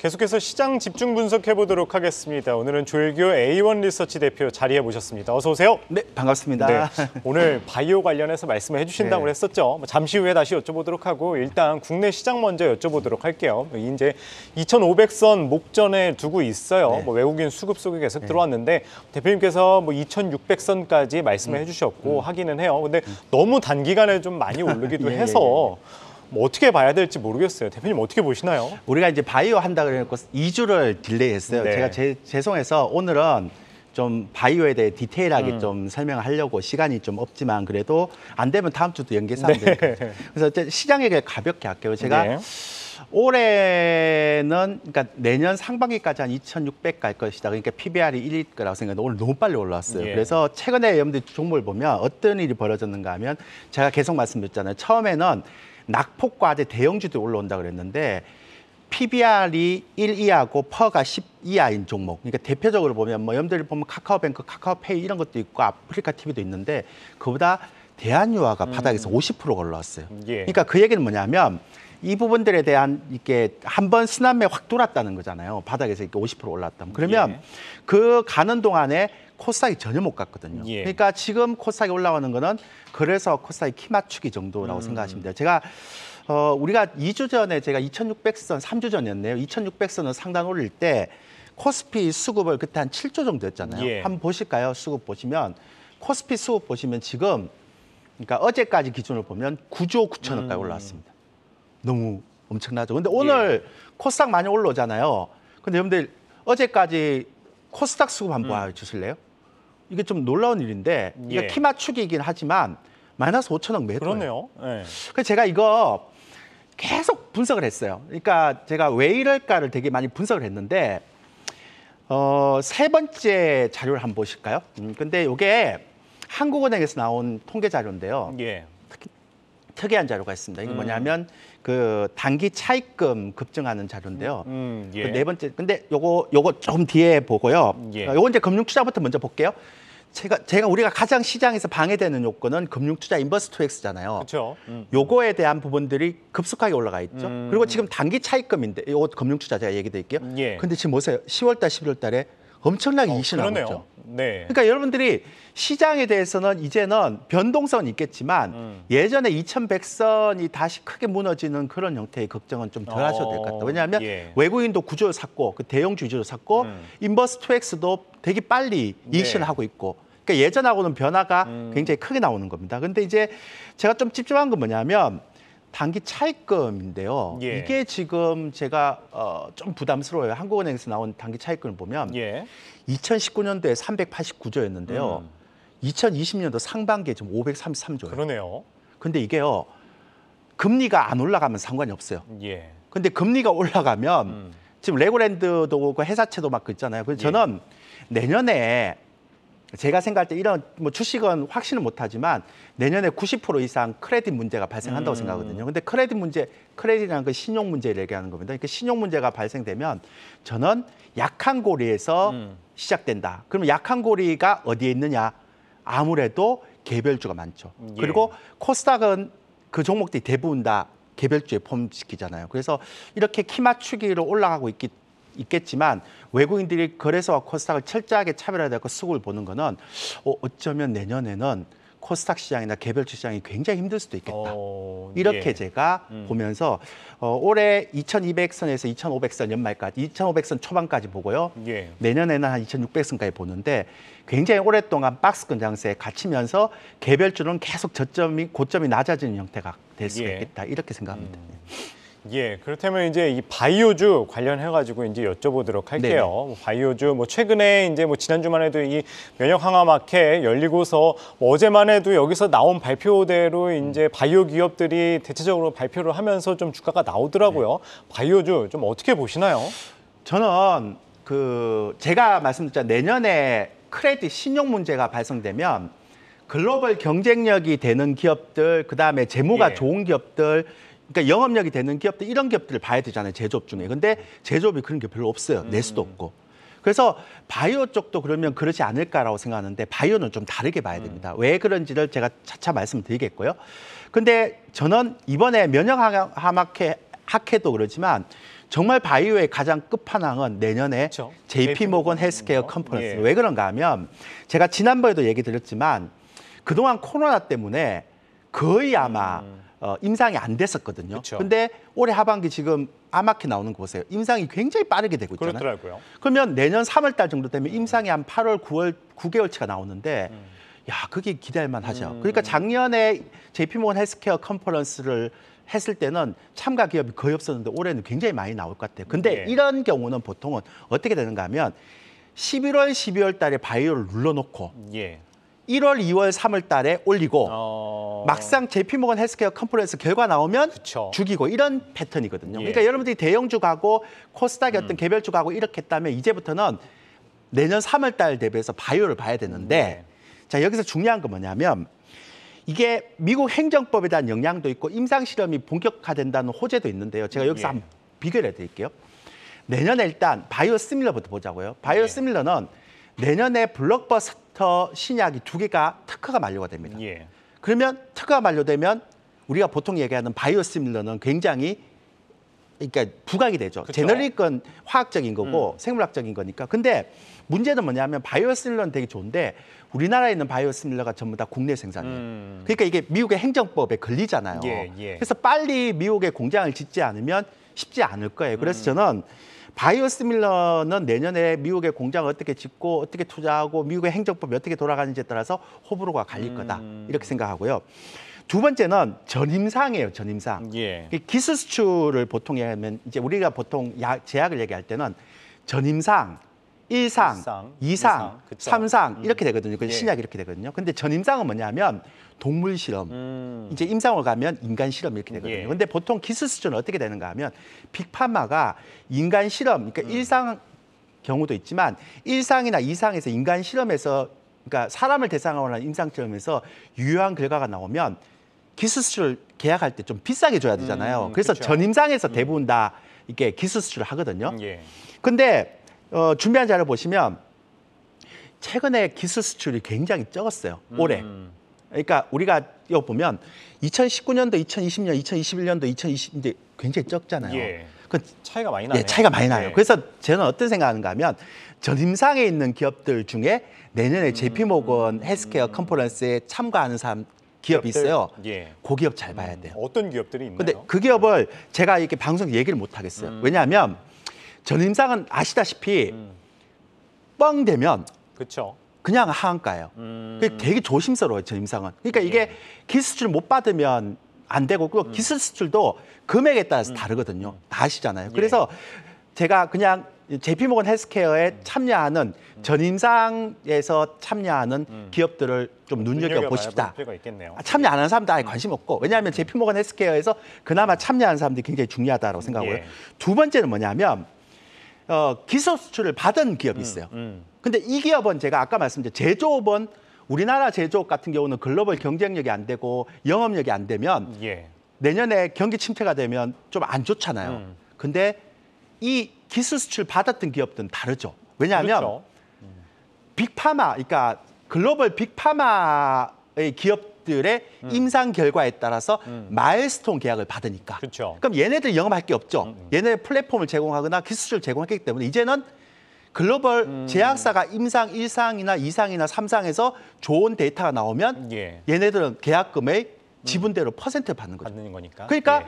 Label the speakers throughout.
Speaker 1: 계속해서 시장 집중 분석해 보도록 하겠습니다. 오늘은 조일교 A1 리서치 대표 자리해 모셨습니다. 어서 오세요. 네, 반갑습니다. 네, 오늘 바이오 관련해서 말씀해 을 주신다고 네. 했었죠. 뭐 잠시 후에 다시 여쭤보도록 하고 일단 국내 시장 먼저 여쭤보도록 할게요. 이제 2,500선 목전에 두고 있어요. 네. 뭐 외국인 수급 속에 계속 네. 들어왔는데 대표님께서 뭐 2,600선까지 말씀해 음. 주셨고 음. 하기는 해요. 근데 음. 너무 단기간에 좀
Speaker 2: 많이 오르기도 예, 예, 해서 예. 뭐 어떻게 봐야 될지 모르겠어요. 대표님 어떻게 보시나요? 우리가 이제 바이오 한다 그래놓고 2주를 딜레이했어요. 네. 제가 제, 죄송해서 오늘은 좀 바이오에 대해 디테일하게 음. 좀 설명을 하려고 시간이 좀 없지만 그래도 안 되면 다음 주도 연기해서하 네. 그래서 시장에게 가볍게 할게요. 제가 네. 올해는 그러니까 내년 상반기까지 한 2,600 갈 것이다. 그러니까 PBR이 1일 거라고 생각했는데 오늘 너무 빨리 올라왔어요. 예. 그래서 최근에 여러분들 종목을 보면 어떤 일이 벌어졌는가 하면 제가 계속 말씀드렸잖아요. 처음에는 낙폭과제 대형주도 올라온다 그랬는데 PBR이 1 이하고 퍼가 10 이하인 종목. 그러니까 대표적으로 보면 뭐 염두를 보면 카카오뱅크, 카카오페이 이런 것도 있고 아프리카 TV도 있는데 그보다 대한유화가 음. 바닥에서 음. 50% 올라왔어요. 예. 그러니까 그 얘기는 뭐냐면 이 부분들에 대한 이렇게 한번 스남에 확뚫었다는 거잖아요. 바닥에서 이렇게 50% 올랐다면 그러면 예. 그 가는 동안에 코스닥이 전혀 못 갔거든요. 예. 그러니까 지금 코스닥이 올라오는 거는 그래서 코스닥이 키 맞추기 정도라고 음. 생각하시면 돼요. 제가 어, 우리가 2주 전에 제가 2600선, 3주 전이었네요. 2600선을 상단 올릴 때 코스피 수급을 그때 한 7조 정도 했잖아요. 예. 한번 보실까요? 수급 보시면 코스피 수급 보시면 지금 그러니까 어제까지 기준으로 보면 9조 9천억까지 음. 올라왔습니다. 너무 엄청나죠. 근데 오늘 예. 코스닥 많이 올라오잖아요. 근데 여러분들 어제까지 코스닥 수급 한번 음. 봐주실래요? 이게 좀 놀라운 일인데 이게 예. 키 맞추기이긴 하지만 마이너스 5천억 매도. 그러네요. 예. 그래서 제가 이거 계속 분석을 했어요. 그러니까 제가 왜 이럴까를 되게 많이 분석을 했는데 어, 세 번째 자료를 한번 보실까요? 음, 근데 이게 한국은행에서 나온 통계 자료인데요. 예. 특이한 자료가 있습니다. 이게 음. 뭐냐면 그 단기 차입금 급증하는 자료인데요. 음, 음 예. 그네 번째 근데 요거 요거 좀 뒤에 보고요. 예. 어, 요거 이제 금융 투자부터 먼저 볼게요. 제가 제가 우리가 가장 시장에서 방해되는 요건은 금융투자 인버스트엑스잖아요. 그렇죠. 음. 요거에 대한 부분들이 급속하게 올라가 있죠. 음. 그리고 지금 단기 차익금인데 요 금융투자 제가 얘기 드릴게요. 예. 근데 지금 보세요. 10월달, 11월달에 엄청나게 이슈 어, 나왔죠. 네. 그러니까 여러분들이 시장에 대해서는 이제는 변동성은 있겠지만 음. 예전에 2100선이 다시 크게 무너지는 그런 형태의 걱정은 좀 덜 하셔도 될 것 같다. 어, 왜냐하면 예. 외국인도 구조를 샀고 그 대형 주주를 샀고 음. 인버스트엑스도 되게 빨리 네. 이슈를 네. 하고 있고 그러니까 예전하고는 변화가 음. 굉장히 크게 나오는 겁니다. 근데 이제 제가 좀 찝찝한 건 뭐냐면 단기 차입금인데요. 예. 이게 지금 제가 어, 좀 부담스러워요. 한국은행에서 나온 단기 차입금을 보면 예. 2019년도에 389조였는데요. 음. 2020년도 상반기에 지금 533조예요. 그러네요. 근데 이게요. 금리가 안 올라가면 상관이 없어요. 예. 근데 금리가 올라가면 음. 지금 레고랜드도 그 회사채도 막 그있잖아요 그래서 예. 저는 내년에 제가 생각할 때 이런 뭐 주식은 확신은 못하지만 내년에 90% 이상 크레딧 문제가 발생한다고 음. 생각하거든요. 근데 크레딧 문제, 크레딧이라는 건 신용 문제를 얘기하는 겁니다. 그러니까 신용 문제가 발생되면 저는 약한 고리에서 음. 시작된다. 그러면 약한 고리가 어디에 있느냐? 아무래도 개별주가 많죠. 음, 예. 그리고 코스닥은 그 종목들이 대부분 다 개별주에 포함시키잖아요. 그래서 이렇게 키 맞추기로 올라가고 있기 있겠지만 외국인들이 그래서 코스닥을 철저하게 차별화되고 수급을 보는 거는 어, 어쩌면 내년에는 코스닥 시장이나 개별주 시장이 굉장히 힘들 수도 있겠다. 어, 이렇게 예. 제가 음. 보면서 어, 올해 2200선에서 2500선 연말까지 2500선 초반까지 보고요. 예. 내년에는 한 2600선까지 보는데 굉장히 오랫동안 박스권 장세에 갇히면서 개별주는 계속 저점이 고점이 낮아지는 형태가 될 수가 예. 있겠다. 이렇게 생각합니다. 음. 예.
Speaker 1: 예, 그렇다면 이제 이 바이오주 관련해가지고 이제 여쭤보도록 네. 할게요. 네 바이오주 뭐 최근에 이제 뭐 지난주만 해도 이 면역 항암 마켓 열리고서 뭐 어제만 해도 여기서 나온 발표대로 이제 바이오 기업들이 대체적으로 발표를 하면서 좀 주가가 나오더라고요. 네. 바이오주 좀 어떻게
Speaker 2: 보시나요? 저는 그 제가 말씀드렸죠 내년에 크레딧 신용 문제가 발생되면 글로벌 경쟁력이 되는 기업들, 그 다음에 재무가 예. 좋은 기업들. 그러니까 영업력이 되는 기업들 이런 기업들을 봐야 되잖아요. 제조업 중에. 근데 제조업이 그런 게 별로 없어요. 낼 수도 음. 없고. 그래서 바이오 쪽도 그러면 그러지 않을까라고 생각하는데 바이오는 좀 다르게 봐야 됩니다. 음. 왜 그런지를 제가 차차 말씀드리겠고요. 근데 저는 이번에 면역 하마케 학회도 그렇지만 정말 바이오의 가장 끝판왕은 내년에 그렇죠. JP 모건 헬스케어 뭐. 컨퍼런스. 예. 왜 그런가 하면 제가 지난번에도 얘기 드렸지만 그동안 코로나 때문에 거의 아마 음. 어, 임상이 안 됐었거든요. 그쵸. 근데 올해 하반기 지금 아마케 나오는 거 보세요. 임상이 굉장히 빠르게 되고 있잖아요. 그렇더라고요. 그러면 내년 3월 달 정도 되면 임상이 한 8월, 9월, 9개월치가 나오는데 음. 야, 그게 기대할 만하죠. 음. 그러니까 작년에 JP모건 헬스케어 컨퍼런스를 했을 때는 참가 기업이 거의 없었는데 올해는 굉장히 많이 나올 것 같아요. 근데 네. 이런 경우는 보통은 어떻게 되는가 하면 11월, 12월 달에 바이오를 눌러놓고 예. 1월, 2월, 3월 달에 올리고 어... 막상 제피모건 헬스케어 컨퍼런스 결과 나오면 그쵸. 죽이고 이런 패턴이거든요. 예. 그러니까 여러분들이 대형주 가고 코스닥이 어떤 음. 개별주 가고 이렇게 했다면 이제부터는 내년 3월 달 대비해서 바이오를 봐야 되는데 네. 자 여기서 중요한 건 뭐냐면 이게 미국 행정법에 대한 영향도 있고 임상 실험이 본격화된다는 호재도 있는데요. 제가 여기서 예. 한번 비교를 해드릴게요. 내년에 일단 바이오 스밀러부터 보자고요. 바이오 예. 스밀러는 내년에 블록버스 더 신약이 두 개가 특허가 만료가 됩니다. 예. 그러면 특허가 만료되면 우리가 보통 얘기하는 바이오시밀러는 굉장히 그러니까 부각이 되죠. 제너릭건 화학적인 거고 음. 생물학적인 거니까. 근데 문제는 뭐냐면 바이오시밀러는 되게 좋은데 우리나라에 있는 바이오시밀러가 전부 다 국내 생산이에요. 음. 그러니까 이게 미국의 행정법에 걸리잖아요. 예, 예. 그래서 빨리 미국의 공장을 짓지 않으면 쉽지 않을 거예요. 그래서 음. 저는 바이오스밀러는 내년에 미국의 공장을 어떻게 짓고 어떻게 투자하고 미국의 행정법이 어떻게 돌아가는지에 따라서 호불호가 갈릴 거다 음. 이렇게 생각하고요. 두 번째는 전임상이에요, 전임상. 예. 그 기술 수출을 보통 기 하면 이제 우리가 보통 야, 제약을 얘기할 때는 전임상 일상, 이상, 삼상 음. 이렇게 되거든요. 예. 신약 이렇게 되거든요. 근데 전임상은 뭐냐면 동물 실험. 음. 이제 임상으로 가면 인간 실험 이렇게 되거든요. 예. 근데 보통 기술 수준은 어떻게 되는가 하면 빅파마가 인간 실험, 그러니까 음. 일상 경우도 있지만 일상이나 이상에서 인간 실험에서 그러니까 사람을 대상으로 하는 임상 실험에서 유효한 결과가 나오면 기술 수준을 계약할 때 좀 비싸게 줘야 되잖아요. 음, 그래서 그쵸. 전임상에서 음. 대부분 다 이렇게 기술 수준을 하거든요. 예. 근데 어, 준비한 자료 보시면 최근에 기술 수출이 굉장히 적었어요. 올해. 음. 그러니까 우리가 이거 보면 2019년도, 2020년, 2021년도, 2020 이제 굉장히 적잖아요. 예. 그
Speaker 1: 차이가 많이 나요. 예, 차이가 많이 나요. 예. 그래서
Speaker 2: 저는 어떤 생각하는가 하면 전임상에 있는 기업들 중에 내년에 음. 제피모건 헬스케어 음. 컨퍼런스에 참가하는 사람 기업이 있어요. 예. 그 기업 잘 봐야 돼요. 음. 어떤 기업들이 있나요? 근데 그 기업을 제가 이렇게 방송 얘기를 못 하겠어요. 음. 왜냐하면 전임상은 아시다시피 음. 뻥 되면 그쵸. 그냥 하한가예요. 음. 되게 조심스러워요, 전임상은. 그러니까 이게 예. 기술줄 못 받으면 안 되고 그 음. 기술수출도 금액에 따라서 음. 다르거든요. 음. 다 아시잖아요. 그래서 제가 그냥 제피모건 헬스케어에 음. 참여하는 전임상에서 참여하는 기업들을 좀 눈여겨 보십시다. 아, 참여 예. 안 하는 사람도 아예 관심 없고 왜냐하면 제피모건 헬스케어에서 그나마 참여하는 사람들이 굉장히 중요하다고 생각하고요. 예. 두 번째는 뭐냐면 어, 기소 수출을 받은 기업이 음, 있어요. 음, 음. 근데 이 기업은 제가 아까 말씀드린 제조업은 우리나라 제조업 같은 경우는 글로벌 경쟁력이 안 되고 영업력이 안 되면 예. 내년에 경기 침체가 되면 좀 안 좋잖아요. 음. 근데 이 기술 수출 받았던 기업들은 다르죠. 왜냐하면 그렇죠. 음. 빅파마, 그러니까 글로벌 빅파마의 기업 기업들의 음. 임상 결과에 따라서 음. 마일스톤 계약을 받으니까. 그쵸. 그럼 얘네들 영업할 게 없죠. 음. 음. 얘네 플랫폼을 제공하거나 기술을 제공했기 때문에 이제는 글로벌 음. 제약사가 임상 일상이나이상이나삼상에서 좋은 데이터가 나오면 예. 얘네들은 계약금의 음. 지분대로 퍼센트를 받는 거죠. 받는 거니까. 그러니까 예.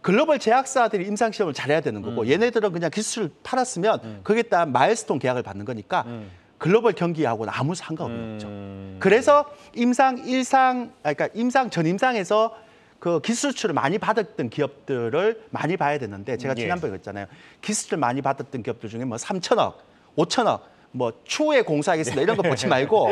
Speaker 2: 글로벌 제약사들이 임상시험을 잘해야 되는 거고 음. 얘네들은 그냥 기술을 팔았으면 음. 거기에 따른 마일스톤 계약을 받는 거니까 음. 글로벌 경기하고는 아무 상관 없죠. 음. 그래서 임상 일상 아, 그러니까 임상 전임상에서 그 기술출을 많이 받았던 기업들을 많이 봐야 되는데 제가 예. 지난번에 그랬잖아요. 기술출 많이 받았던 기업들 중에 뭐 3천억, 5천억 뭐 추후에 공사하겠습니다 이런 거 보지 예. 말고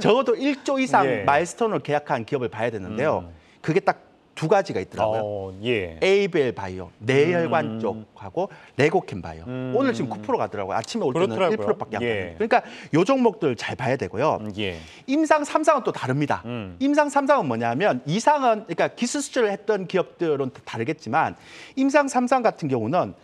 Speaker 2: 적어도 1조 이상 예. 마일스톤을 계약한 기업을 봐야 되는데요. 음. 그게 딱두 가지가 있더라고요. 어, 예. 에이벨 바이오 내혈관 음. 쪽하고 레고캠 바이오. 음. 오늘 지금 9% 가더라고요. 아침에 올 그렇더라고요. 1%밖에 안 가요. 예. 그러니까 요 종목들 잘 봐야 되고요. 음, 예. 임상 삼상은또 다릅니다. 음. 임상 삼상은 뭐냐면 이상은 그러니까 기술 수출을 했던 기업들은 다르겠지만 임상 삼상 같은 경우는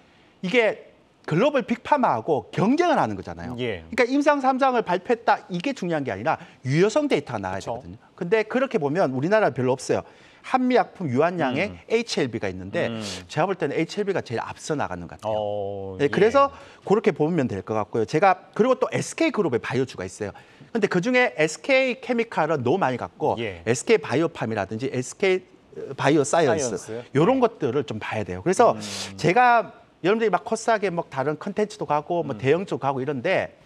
Speaker 2: 이게 글로벌 빅파마하고 경쟁을 하는 거잖아요. 예. 그러니까 임상 삼상을 발표했다 이게 중요한 게 아니라 유효성 데이터가 나와야 그렇 되거든요. 근데 그렇게 보면 우리나라 별로 없어요. 한미약품 유한양의 음. HLB가 있는데 음. 제가 볼 때는 HLB가 제일 앞서 나가는 것 같아요. 어, 네, 그래서 예. 그렇게 보면 될 것 같고요. 제가 그리고 또 SK 그룹의 바이오주가 있어요. 근데 그 중에 SK 케미칼은 너무 많이 갖고 예. SK 바이오팜이라든지 SK 어, 바이오 사이언스, 사이언스. 이런 네. 것들을 좀 봐야 돼요. 그래서 음. 제가 여러분들이 막 코스하게 막 다른 컨텐츠도 가고 뭐 음. 대형 쪽 가고 이런데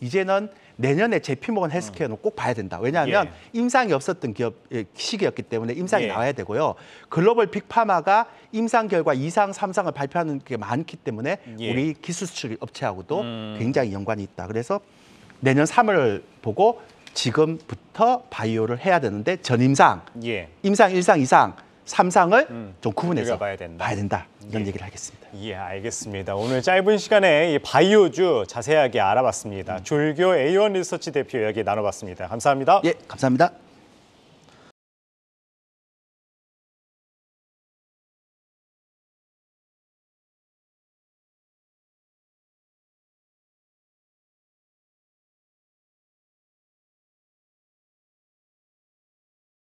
Speaker 2: 이제는 내년에 재피모건 헬스케어는 음. 꼭 봐야 된다. 왜냐하면 예. 임상이 없었던 기업 예, 시기였기 때문에 임상이 예. 나와야 되고요. 글로벌 빅파마가 임상 결과 이상삼상을 발표하는 게 많기 때문에 예. 우리 기술 수출 업체하고도 음. 굉장히 연관이 있다. 그래서 내년 3월 을 보고 지금부터 바이오를 해야 되는데 전임상, 예. 임상 일상 이상 삼상을 음, 좀 구분해서 봐야 된다. 봐야 된다. 이런 예. 얘기를 하겠습니다.
Speaker 1: 예, 알겠습니다. 오늘 짧은 시간에 이 바이오주 자세하게 알아봤습니다. 음. 졸교 A1 리서치 대표 이야기 나눠봤습니다.
Speaker 2: 감사합니다. 예, 감사합니다.